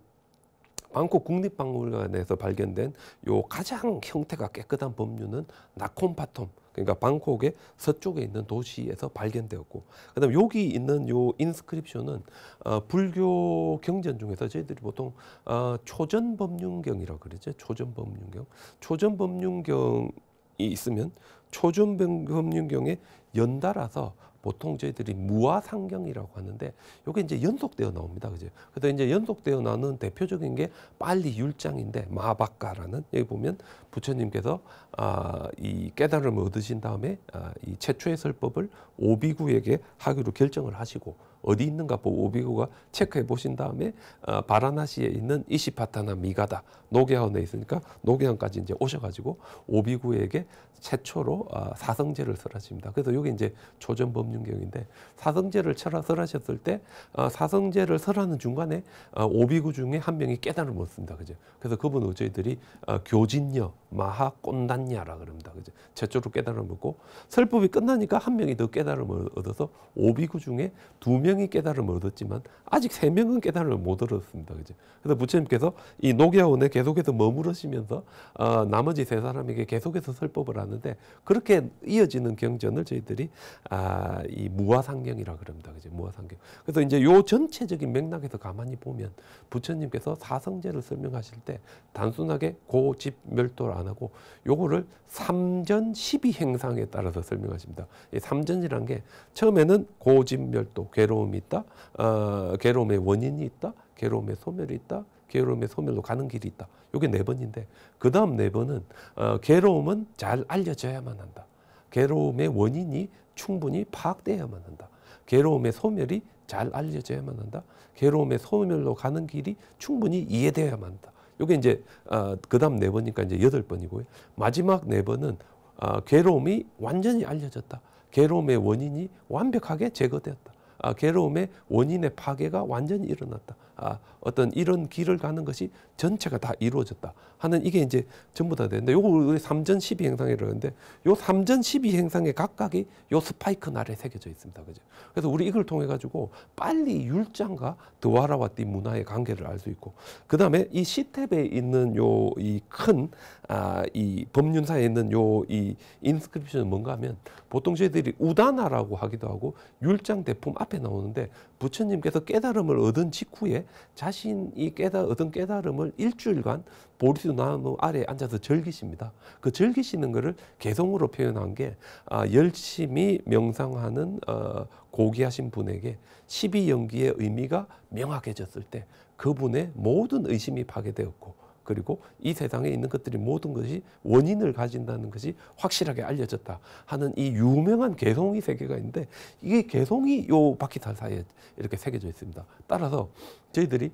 방콕 국립박물관에서 발견된 요 가장 형태가 깨끗한 법류은 나콘파톰 그러니까 방콕의 서쪽에 있는 도시에서 발견되었고 그다음 여기 있는 요 인스크립션은 어, 불교 경전 중에서 저희들이 보통 어, 초전법륜경이라고 그러죠. 초전법륜경. 초전법륜경이 있으면 초전법륜경에 연달아서 보통 저희들이 무아상경이라고 하는데 이게 이제 연속되어 나옵니다. 그죠? 그래서 이제 연속되어 나오는 대표적인 게 빨리 율장인데 마박가라는 여기 보면 부처님께서 아, 이 깨달음을 얻으신 다음에 아, 이 최초의 설법을 오비구에게 하기로 결정을 하시고 어디 있는가 보고 오비고가 체크해 보신 다음에 어, 바라나시에 있는 이시파타나 미가다 노계원에 있으니까 노계원까지 이제 오셔가지고 오비구에게 최초로 어, 사성제를 설하십니다. 그래서 여기 이제 초전 법륜경인데 사성제를 설하셨을 때 어, 사성제를 설하는 중간에 어, 오비구 중에 한 명이 깨달음을 얻습니다. 그죠? 그래서 그분 은저희들이 어, 교진녀 마하 꼰단냐라 그럽니다. 그죠? 최초로 깨달음을 얻고 설법이 끝나니까 한 명이 더 깨달음을 얻어서 오비구 중에 두명 명이 깨달음을 얻었지만 아직 세 명은 깨달음을 못 얻었습니다. 그죠? 그래서 부처님께서 이 노계원에 계속해서 머무르시면서 어, 나머지 세 사람에게 계속해서 설법을 하는데 그렇게 이어지는 경전을 저희들이 아, 이 무화상경이라 그럽니다. 그죠? 무화상경. 그래서 이제 요 전체적인 맥락에서 가만히 보면 부처님께서 사성제를 설명하실 때 단순하게 고집 멸도를 안 하고 요거를 삼전 십이 행상에 따라서 설명하십니다. 이 삼전이란 게 처음에는 고집 멸도, 괴로 괴로움이 있다. 어, 괴로움의 원인이 있다. 괴로움의 소멸이 있다. 괴로움의 소멸로 가는 길이 있다. 이게 네 번인데 그 다음 네 번은 어, 괴로움은 잘 알려져야만 한다. 괴로움의 원인이 충분히 파악돼야만 한다. 괴로움의 소멸이 잘 알려져야만 한다. 괴로움의 소멸로 가는 길이 충분히 이해돼야만 한다. 요게 이제 어, 그다음 네 번이니까 이제 여덟 번이고요. 마지막 네 번은 어, 괴로움이 완전히 알려졌다. 괴로움의 원인이 완벽하게 제거되었다. 아, 괴로움의 원인의 파괴가 완전히 일어났다. 아, 어떤 이런 길을 가는 것이 전체가 다 이루어졌다 하는 이게 이제 전부 다 되는데 요거 우리 삼전 12 행상이라고 하는데 요 삼전 12 행상에 각각이 요 스파이크 날에 새겨져 있습니다. 그죠? 그래서 우리 이걸 통해 가지고 빨리 율장과 드와라와 띠 문화의 관계를 알 수 있고 그다음에 이 시탭에 있는 요 이 큰 아이 아, 법륜사에 있는 요 이 인스크립션은 뭔가 하면 보통 저희들이 우다나라고 하기도 하고 율장 대품 앞에 나오는데 부처님께서 깨달음을 얻은 직후에 자신이 깨달 얻은 깨달음을 운동을 일주일간 보리수 나무 아래 앉아서 즐기십니다. 그 즐기시는 것을 개성으로 표현한 게 아, 열심히 명상하는 어, 고귀하신 분에게 12연기의 의미가 명확해졌을 때 그분의 모든 의심이 파괴되었고 그리고 이 세상에 있는 것들이 모든 것이 원인을 가진다는 것이 확실하게 알려졌다 하는 이 유명한 개성이 세계가 있는데 이게 개성이 요 바퀴탈 사이에 이렇게 새겨져 있습니다. 따라서 저희들이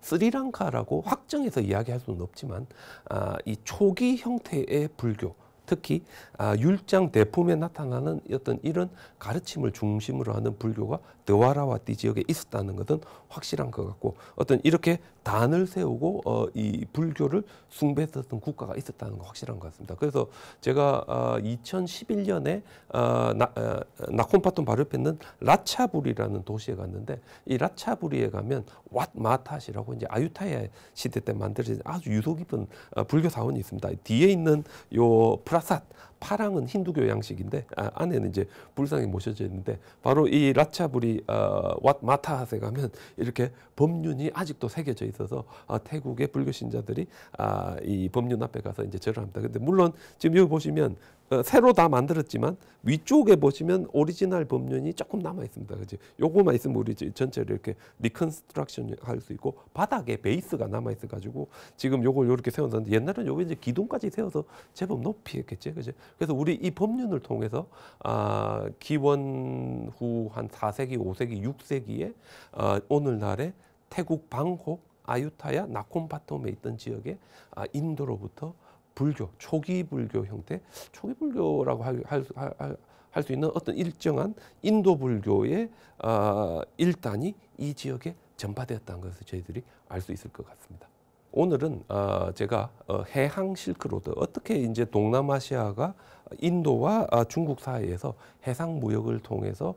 스리랑카라고 확정해서 이야기할 수는 없지만 아, 이 초기 형태의 불교 특히 아, 율장 대품에 나타나는 어떤 이런 가르침을 중심으로 하는 불교가 드와라와띠 지역에 있었다는 것은 확실한 것 같고 어떤 이렇게 단을 세우고 어, 이 불교를 숭배했었던 국가가 있었다는 거 확실한 것 같습니다. 그래서 제가 어, 2011년에 어, 나, 어, 아, 나콘파톤 바로 옆에 있는 라차부리라는 도시에 갔는데 이 라차부리에 가면 왓마타시라고 이제 아유타야 시대 때 만들어진 아주 유서 깊은 어, 불교 사원이 있습니다. 뒤에 있는 요 프라 프라삿 파랑은 힌두교 양식인데 아, 안에는 이제 불상이 모셔져 있는데 바로 이 라차부리 어, 왓 마타핫에 가면 이렇게 법륜이 아직도 새겨져 있어서 아, 태국의 불교 신자들이 아, 이 법륜 앞에 가서 이제 절을 합니다. 근데 물론 지금 여기 보시면 어, 새로 다 만들었지만 위쪽에 보시면 오리지널 법륜이 조금 남아 있습니다. 그지? 요거만 있으면 우리 전체를 이렇게 리컨스트럭션 할 수 있고 바닥에 베이스가 남아 있어 가지고 지금 요걸 요렇게 세웠는데 옛날에 요거 이제 기둥까지 세워서 제법 높이 했겠지. 그지? 그래서 우리 이 법륜을 통해서 아, 기원 후 한 4세기, 5세기, 6세기에 아, 어, 오늘날의 태국 방콕 아유타야 나콤바톰에 있던 지역에 아, 인도로부터 불교, 초기 불교 형태, 초기 불교라고 할 수 있는 어떤 일정한 인도 불교의 아, 일단이 이 지역에 전파되었다는 것을 저희들이 알 수 있을 것 같습니다. 오늘은 어, 제가 어, 해양 실크로드 어떻게 이제 동남아시아가 인도와 어, 중국 사이에서 해상 무역을 통해서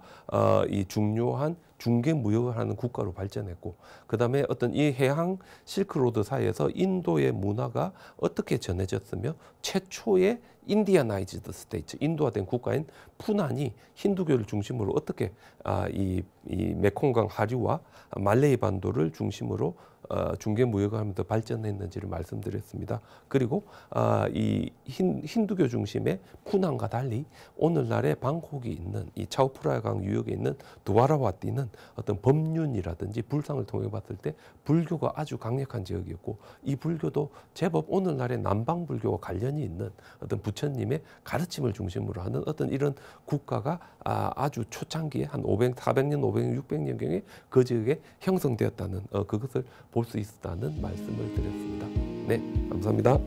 이 중요한 중개 무역을 하는 국가로 발전했고 그다음에 어떤 이 해양 실크로드 사이에서 인도의 문화가 어떻게 전해졌으며 최초의 인디아나이즈드 스테이츠 인도화된 국가인 푸난이 힌두교를 중심으로 어떻게 아, 이, 이 메콩강 하류와 말레이 반도를 중심으로 어, 중개 무역을 하면 서 발전했는지를 말씀드렸습니다. 그리고 아, 이 힌, 힌두교 중심의 푸난과 달리 오늘날의 방콕이 있는 이 차오프라야강 유역에 있는 두아라와띠는 어떤 법륜이라든지 불상을 통해 봤을 때 불교가 아주 강력한 지역이었고 이 불교도 제법 오늘날의 남방 불교와 관련이 있는 어떤 부처님의 가르침을 중심으로 하는 어떤 이런 국가가 아, 아주 아 초창기에 한 500, 400년, 500년, 600년경에 그 지역에 형성되었다는 어, 그것을 볼수 있었다는 말씀을 드렸습니다. 네, 감사합니다.